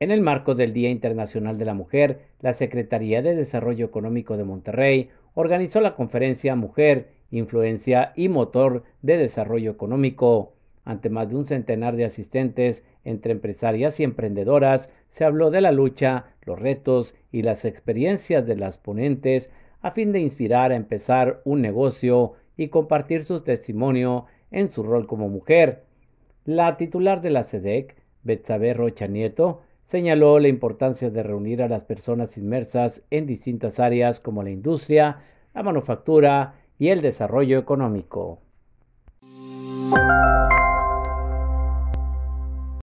En el marco del Día Internacional de la Mujer, la Secretaría de Desarrollo Económico de Monterrey organizó la conferencia Mujer, Influencia y Motor de Desarrollo Económico. Ante más de un centenar de asistentes, entre empresarias y emprendedoras, se habló de la lucha, los retos y las experiencias de las ponentes a fin de inspirar a empezar un negocio y compartir su testimonio en su rol como mujer. La titular de la SEDEC, Betsabe Rocha Nieto, señaló la importancia de reunir a las personas inmersas en distintas áreas como la industria, la manufactura y el desarrollo económico.